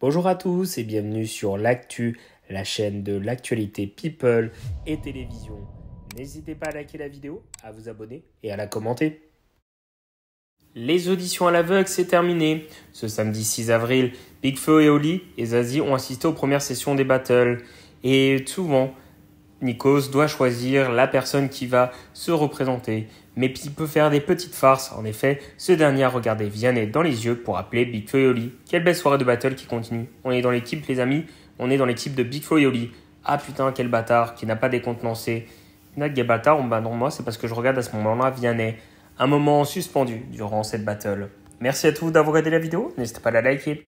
Bonjour à tous et bienvenue sur l'actu, la chaîne de l'actualité people et télévision. N'hésitez pas à liker la vidéo, à vous abonner et à la commenter. Les auditions à l'aveugle, c'est terminé. Ce samedi 6 avril, Big et Oli et Zazie ont assisté aux premières sessions des battles. Et souvent, Nikos doit choisir la personne qui va se représenter, mais il peut faire des petites farces. En effet, ce dernier a regardé Vianney dans les yeux pour appeler Big Quelle belle soirée de battle qui continue. On est dans l'équipe, les amis, on est dans l'équipe de Big Ah putain, quel bâtard, qui n'a pas décontenancé. des bâtard, on bah non, moi, c'est parce que je regarde à ce moment-là Vianney. Un moment suspendu durant cette battle. Merci à tous d'avoir regardé la vidéo, n'hésitez pas à la liker.